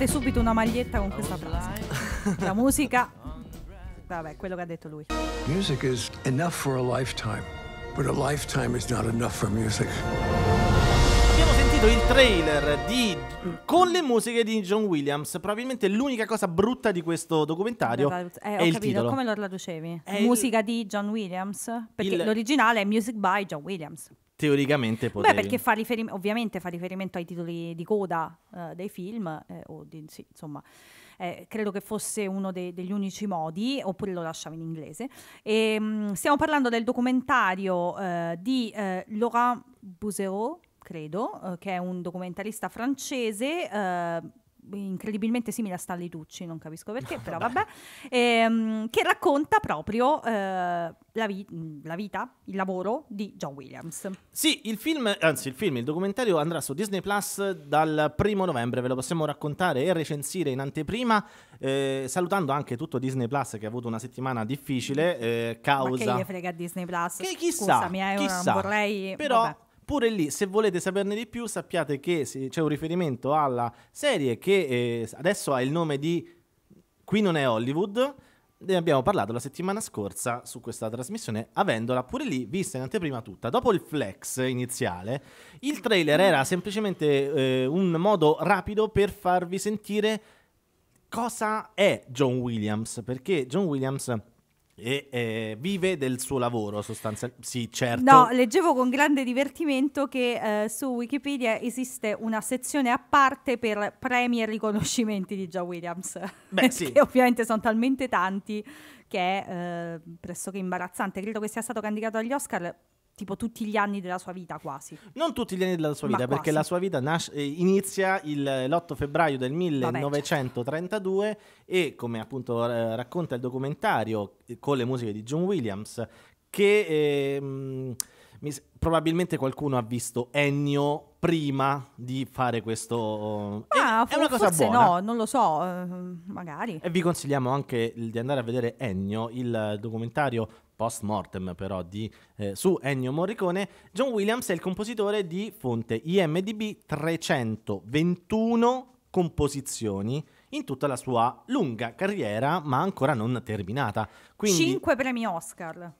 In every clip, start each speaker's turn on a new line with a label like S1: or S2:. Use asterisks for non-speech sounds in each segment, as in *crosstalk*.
S1: Fate subito una maglietta con questa oh, frase. *laughs* La musica. Vabbè, quello che ha detto lui. Music is enough for a
S2: lifetime, but a lifetime is not enough for music. Abbiamo sentito il trailer di con le musiche di John Williams. Probabilmente l'unica cosa brutta di questo documentario eh, è capito, il titolo. Come
S1: lo traducevi? È Musica il... di John Williams? Perché il... l'originale è Music by John Williams
S2: teoricamente potevi. Beh, perché fa
S1: riferim- ovviamente fa riferimento ai titoli di coda eh, dei film, eh, o di, sì, insomma, eh, credo che fosse uno de- degli unici modi, oppure lo lasciava in inglese. E, ehm, mh, stiamo parlando del documentario eh, di eh, Laurent Bouzereau, credo, eh, che è un documentarista francese incredibilmente simile a Stanley Tucci, non capisco perché, *laughs* però vabbè, ehm, che racconta proprio eh, la, vi- la, vita, il lavoro di John Williams.
S2: Sì, il film, anzi il film, il documentario andrà su Disney Plus dal primo novembre, ve lo possiamo raccontare e recensire in anteprima, eh, salutando anche tutto Disney Plus che ha avuto una settimana difficile, eh, causa... Ma che gli
S1: frega Disney Plus? Che chissà, Scusami, eh, chissà, vorrei... Però... Vabbè
S2: Pure lì, se volete saperne di più, sappiate che c'è un riferimento alla serie che eh, adesso ha il nome di Qui non è Hollywood. Ne abbiamo parlato la settimana scorsa su questa trasmissione, avendola pure lì vista in anteprima tutta. Dopo il flex iniziale, il trailer era semplicemente eh, un modo rapido per farvi sentire cosa è John Williams, perché John Williams e eh, vive del suo lavoro sostanzialmente. Sì, certo. No,
S1: leggevo con grande divertimento che eh, su Wikipedia esiste una sezione a parte per premi e riconoscimenti di Joe Williams. Beh, *laughs* sì. che ovviamente sono talmente tanti che è eh, pressoché imbarazzante. Credo che sia stato candidato agli Oscar tipo tutti gli anni della sua vita quasi.
S2: Non tutti gli anni della sua vita, perché la sua vita nasce, eh, inizia il, eh, l'8 febbraio del 1932 Vabbè, certo. e come appunto eh, racconta il documentario eh, con le musiche di John Williams che... Eh, mh, probabilmente qualcuno ha visto Ennio prima di fare questo... Ah, è, for- è una cosa buona. no,
S1: non lo so, eh, magari. E vi
S2: consigliamo anche di andare a vedere Ennio, il documentario post mortem però di, eh, su Ennio Morricone, John Williams è il compositore di fonte IMDB 321 composizioni in tutta la sua lunga carriera, ma ancora non terminata. Quindi... Cinque
S1: premi Oscar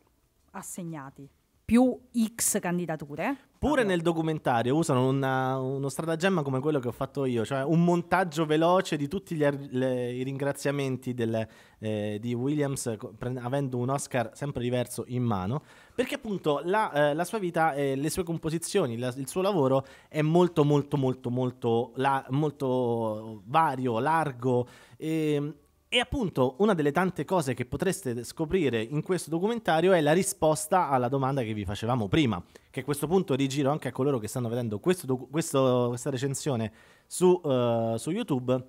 S1: assegnati più X candidature.
S2: Pure nel documentario usano una, uno stratagemma come quello che ho fatto io, cioè un montaggio veloce di tutti gli, le, i ringraziamenti del, eh, di Williams pre- avendo un Oscar sempre diverso in mano, perché appunto la, eh, la sua vita, eh, le sue composizioni, la, il suo lavoro è molto molto molto molto, la, molto vario, largo e ehm, e appunto una delle tante cose che potreste scoprire in questo documentario è la risposta alla domanda che vi facevamo prima, che a questo punto rigiro anche a coloro che stanno vedendo questo questo, questa recensione su, uh, su YouTube,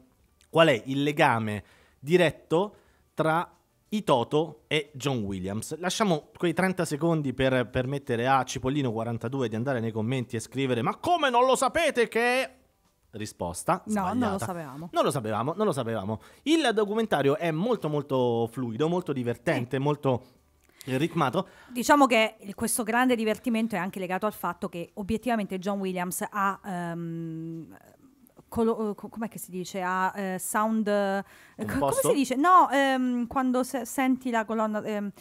S2: qual è il legame diretto tra i Toto e John Williams. Lasciamo quei 30 secondi per permettere a Cipollino42 di andare nei commenti e scrivere ma come non lo sapete che risposta. No, non lo sapevamo. Non lo sapevamo, non lo sapevamo. Il documentario è molto molto fluido, molto divertente, eh. molto ritmato.
S1: Diciamo che questo grande divertimento è anche legato al fatto che obiettivamente John Williams ha... Um, colo- eh, com'è che si dice? Ha eh, sound... Eh, come si dice? No, ehm, quando se- senti la colonna... Ehm,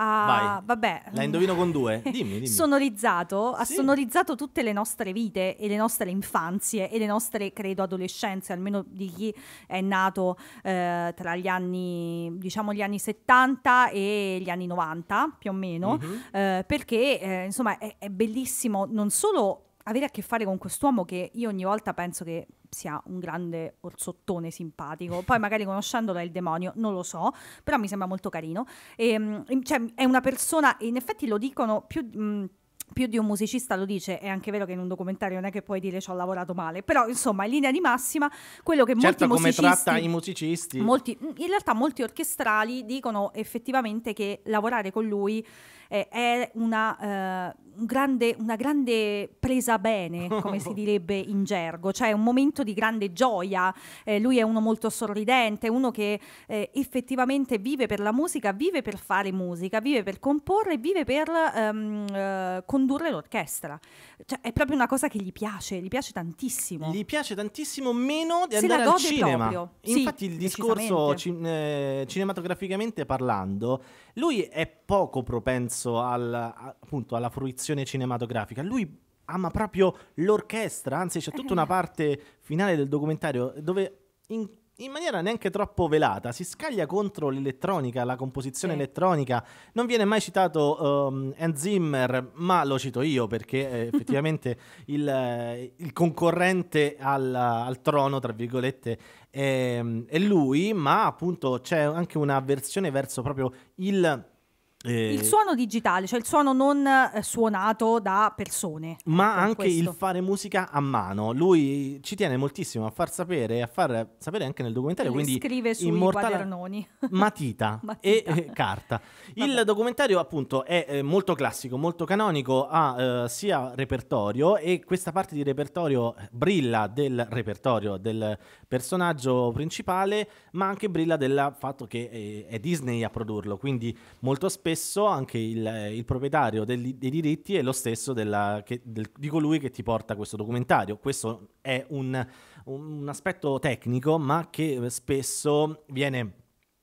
S1: ha, ah, vabbè, la indovino con due, *laughs* dimmi, dimmi. sonorizzato, sì. ha sonorizzato tutte le nostre vite e le nostre infanzie e le nostre, credo, adolescenze, almeno di chi è nato eh, tra gli anni, diciamo, gli anni 70 e gli anni 90, più o meno, mm-hmm. eh, perché, eh, insomma, è, è bellissimo non solo avere a che fare con quest'uomo che io ogni volta penso che sia un grande orsottone simpatico, *laughs* poi magari conoscendolo è il demonio, non lo so, però mi sembra molto carino. E, ehm, cioè, è una persona, in effetti lo dicono più... Mh, mm, più di un musicista lo dice, è anche vero che in un documentario non è che puoi dire ci ho lavorato male, però insomma in linea di massima quello che certo, molti come tratta i
S2: musicisti. Molti,
S1: in realtà molti orchestrali dicono effettivamente che lavorare con lui eh, è una, eh, un grande, una, grande, presa bene, come si *laughs* direbbe in gergo, cioè un momento di grande gioia. Eh, lui è uno molto sorridente, uno che eh, effettivamente vive per la musica, vive per fare musica, vive per comporre, vive per ehm, eh, condurre l'orchestra. Cioè, è proprio una cosa che gli piace, gli piace tantissimo.
S2: Gli piace tantissimo meno di Se andare al cinema. Proprio. Infatti sì, il discorso cin- eh, cinematograficamente parlando, lui è poco propenso apprezzo al, appunto, alla fruizione cinematografica. Lui ama proprio l'orchestra, anzi c'è tutta una eh. parte finale del documentario dove in, in maniera neanche troppo velata si scaglia contro l'elettronica, la composizione sì. elettronica. Non viene mai citato um, Hans Zimmer, ma lo cito io perché eh, *laughs* effettivamente il, il, concorrente al, al, trono, tra virgolette, è, è lui, ma appunto c'è anche una versione verso proprio il eh, il
S1: suono digitale, cioè il suono non eh, suonato da persone. Ma anche questo. il
S2: fare musica a mano. Lui ci tiene moltissimo a far sapere, a far sapere anche nel documentario. Lui quindi scrive sui immortale... quadernoni. *laughs* Matita, *laughs* e carta. Il Vabbè. documentario appunto è molto classico, molto canonico, ha eh, sia repertorio e questa parte di repertorio brilla del repertorio del personaggio principale, ma anche brilla del fatto che eh, è Disney a produrlo, quindi molto spesso spesso anche il, il proprietario del, dei diritti è lo stesso della, che, del, di colui che ti porta questo documentario. Questo è un, un aspetto tecnico, ma che eh, spesso viene...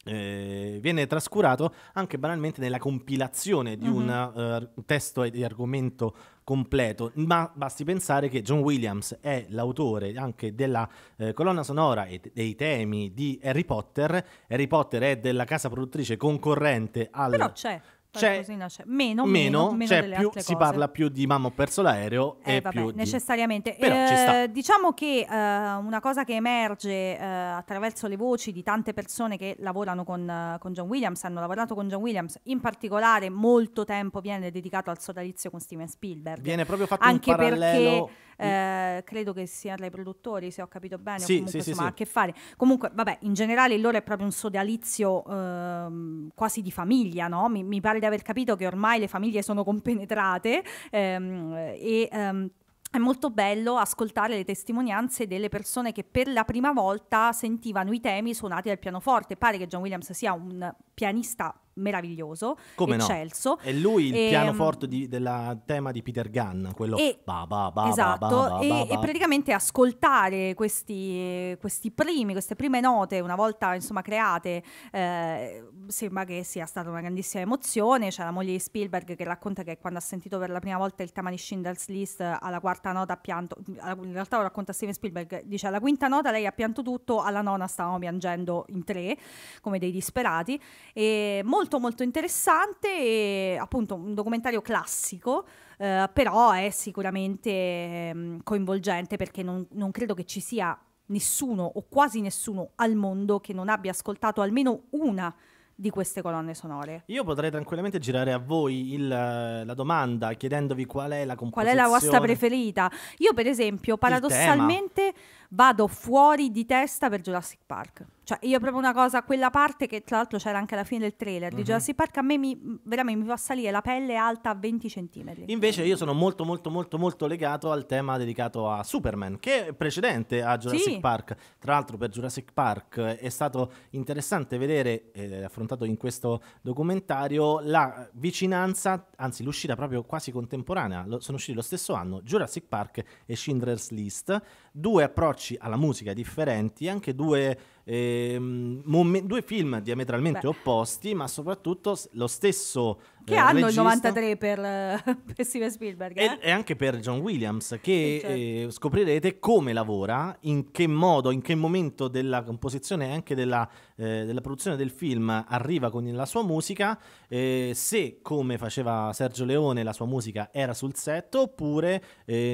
S2: Eh, viene trascurato anche banalmente nella compilazione di mm-hmm. un uh, testo e di argomento completo, ma basti pensare che John Williams è l'autore anche della eh, colonna sonora e dei temi di Harry Potter. Harry Potter è della casa produttrice concorrente al... Però
S1: c'è c'è, cioè, c'è. Cioè, meno, meno, meno cioè più, si parla
S2: più di mamma ho perso l'aereo eh, e vabbè, più
S1: necessariamente. Di... Eh, diciamo che eh, una cosa che emerge eh, attraverso le voci di tante persone che lavorano con, eh, con, John Williams, hanno lavorato con John Williams, in particolare molto tempo viene dedicato al sodalizio con Steven Spielberg. Viene
S2: proprio fatto Anche un parallelo... perché
S1: eh, credo che sia dai produttori, se ho capito bene, sì, comunque, sì, insomma, sì, a che fare. Comunque, vabbè, in generale loro è proprio un sodalizio ehm, quasi di famiglia, no? Mi, mi pare di aver capito che ormai le famiglie sono compenetrate ehm, e ehm, è molto bello ascoltare le testimonianze delle persone che per la prima volta sentivano i temi suonati dal pianoforte. Pare che John Williams sia un pianista meraviglioso, Come eccelso. No? È
S2: lui il e, ehm, pianoforte di, del tema di Peter Gunn, quello e, ba, ba, ba, esatto, e, e,
S1: praticamente ascoltare questi, questi, primi, queste prime note una volta insomma create eh, sembra che sia stata una grandissima emozione, c'è la moglie di Spielberg che racconta che quando ha sentito per la prima volta il tema di Schindler's List alla quarta nota ha pianto, in realtà lo racconta Steven Spielberg, dice alla quinta nota lei ha pianto tutto, alla nona stavamo piangendo in tre come dei disperati e molto molto molto interessante e appunto un documentario classico, eh, però è sicuramente eh, coinvolgente perché non, non credo che ci sia nessuno o quasi nessuno al mondo che non abbia ascoltato almeno una di queste colonne sonore.
S2: Io potrei tranquillamente girare a voi il, eh, la domanda chiedendovi qual è la composizione. Qual è la vostra
S1: preferita? Io per esempio paradossalmente vado fuori di testa per Jurassic Park. Cioè, io proprio una cosa, quella parte che tra l'altro c'era anche alla fine del trailer di uh-huh. Jurassic Park, a me mi, veramente mi fa salire la pelle alta a 20 cm.
S2: Invece io sono molto molto molto molto legato al tema dedicato a Superman, che è precedente a Jurassic sì. Park. Tra l'altro per Jurassic Park è stato interessante vedere, eh, affrontato in questo documentario, la vicinanza, anzi l'uscita proprio quasi contemporanea, lo, sono usciti lo stesso anno, Jurassic Park e Schindler's List, due approcci approcci alla musica differenti anche due eh, mom- due film diametralmente Beh. opposti, ma soprattutto lo stesso. Eh, che eh, hanno regista, il 93
S1: per, *laughs* per Steven Spielberg. Eh? E,
S2: e, anche per John Williams, che sì, eh, eh, certo. scoprirete come lavora, in che modo, in che momento della composizione e anche della, della, produzione del film arriva con la sua musica, se come faceva Sergio Leone la sua musica era sul set oppure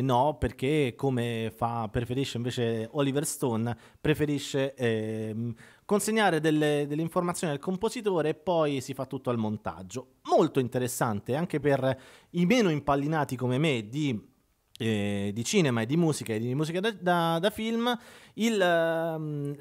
S2: no, perché come fa, preferisce invece Oliver Stone, preferisce Ehm, consegnare delle, delle, informazioni al compositore e poi si fa tutto al montaggio. Molto interessante anche per i meno impallinati come me di eh, di cinema e di musica e di musica da, da, da film, il, uh,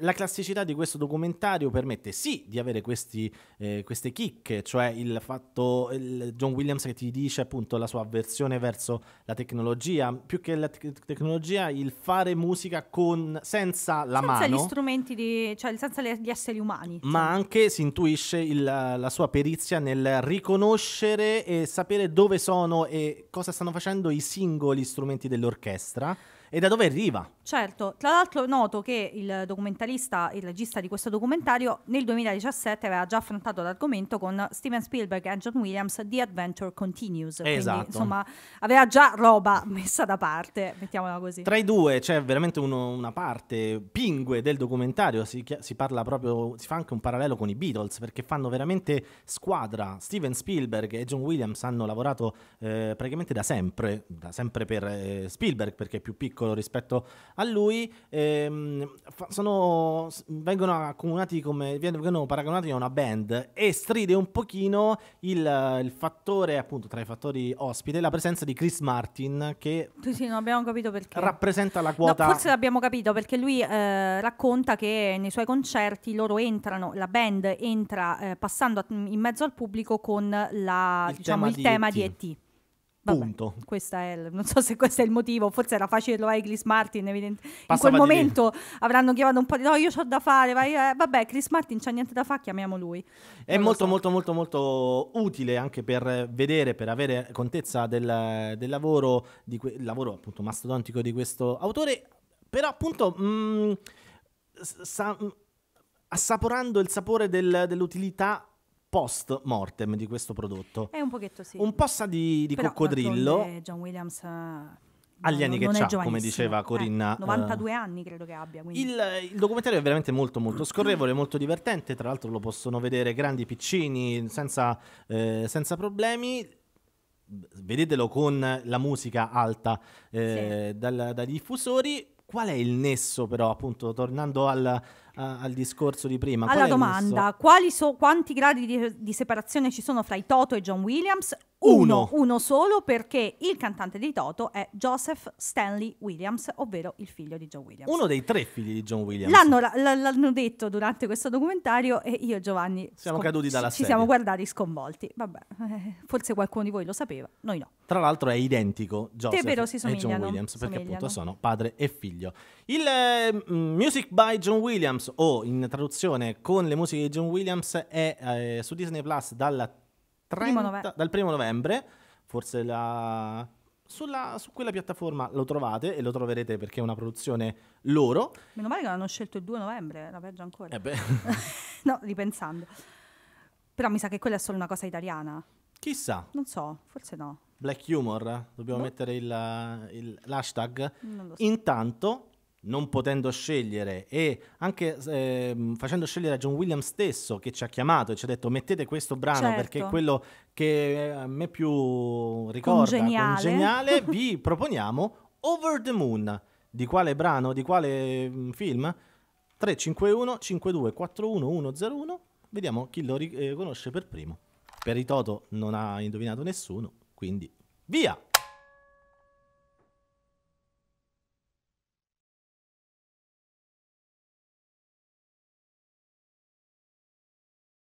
S2: la classicità di questo documentario permette sì di avere questi, eh, queste chicche, cioè il fatto il John Williams che ti dice appunto la sua avversione verso la tecnologia, più che la te- tecnologia il fare musica con, senza la senza mano. Senza gli
S1: strumenti, di, cioè senza le, gli esseri umani.
S2: Ma cioè. anche si intuisce il, la sua perizia nel riconoscere e sapere dove sono e cosa stanno facendo i singoli strumenti strumenti dell'orchestra e da dove arriva.
S1: Certo, tra l'altro noto che il documentarista, il regista di questo documentario nel 2017 aveva già affrontato l'argomento con Steven Spielberg e John Williams The Adventure Continues. Esatto. insomma, aveva già roba messa da parte, mettiamola così. Tra i
S2: due c'è veramente uno, una parte pingue del documentario, si, si parla proprio, si fa anche un parallelo con i Beatles perché fanno veramente squadra. Steven Spielberg e John Williams hanno lavorato eh, praticamente da sempre, da sempre per eh, Spielberg perché è più piccolo piccolo rispetto a lui, ehm, sono, vengono, accomunati come, vengono paragonati a una band e stride un pochino il, il, fattore, appunto tra i fattori ospite, la presenza di Chris Martin che
S1: sì, non abbiamo capito perché.
S2: rappresenta la quota. No, forse
S1: l'abbiamo capito perché lui eh, racconta che nei suoi concerti loro entrano, la band entra eh, passando in mezzo al pubblico con la, il diciamo, tema il tema di ET. Punto. Vabbè, è, non so se questo è il motivo, forse era facile lo hai Chris Martin, evidente. in quel momento lì. avranno chiamato un po' di no, io ho da fare, vai, eh, vabbè, Chris Martin c'ha niente da fare, chiamiamo
S2: lui. È non molto so. molto molto molto utile anche per vedere, per avere contezza del, del lavoro, di que- lavoro appunto mastodontico di questo autore, però appunto... Mh, mm, sa- mm, assaporando il sapore del, dell'utilità post mortem di questo prodotto. È
S1: un pochetto sì. Un
S2: po' sa di, di Però, coccodrillo.
S1: John Williams... Uh
S2: agli anni non che c'ha, come diceva eh, Corinna. Eh, 92
S1: uh, anni credo che abbia. Il,
S2: il, documentario è veramente molto molto scorrevole, molto divertente, tra l'altro lo possono vedere grandi piccini senza, eh, senza problemi. Vedetelo con la musica alta eh, sì. dal, dai diffusori. Qual è il nesso però, appunto, tornando al, a, al discorso di prima. Alla domanda,
S1: so, quanti gradi di, di, separazione ci sono fra i Toto e John Williams? Uno, uno. solo perché il cantante di Toto è Joseph Stanley Williams, ovvero il figlio di John
S2: Williams. Uno dei tre figli di John Williams. L'hanno,
S1: l- l'hanno detto durante questo documentario e io e Giovanni siamo scom- caduti dalla ci, sedia. siamo guardati sconvolti. Vabbè, eh, forse qualcuno di voi lo sapeva, noi
S2: no. Tra l'altro è identico Joseph vero, e John Williams perché appunto sono padre e figlio. Il eh, Music by John Williams Williams o in traduzione con le musiche di John Williams è eh, su Disney Plus 30, dal primo novembre, forse la, sulla, su quella piattaforma lo trovate e lo troverete perché è una produzione loro. Meno male che l'hanno scelto il 2 novembre, era peggio ancora. Eh *laughs* no, ripensando.
S1: Però mi sa che quella è solo una cosa italiana. Chissà. Non so, forse no.
S2: Black humor, dobbiamo no. Boh. mettere il, il, l'hashtag. Non lo so. Intanto non potendo scegliere e anche eh, facendo scegliere a John Williams stesso che ci ha chiamato e ci ha detto mettete questo brano certo. perché è certo. quello che eh, a me più ricorda congeniale, congeniale *laughs* vi proponiamo Over the Moon di quale brano, di quale mm, film 351 5241 101 vediamo chi lo riconosce eh, per primo per i Toto non ha indovinato nessuno quindi via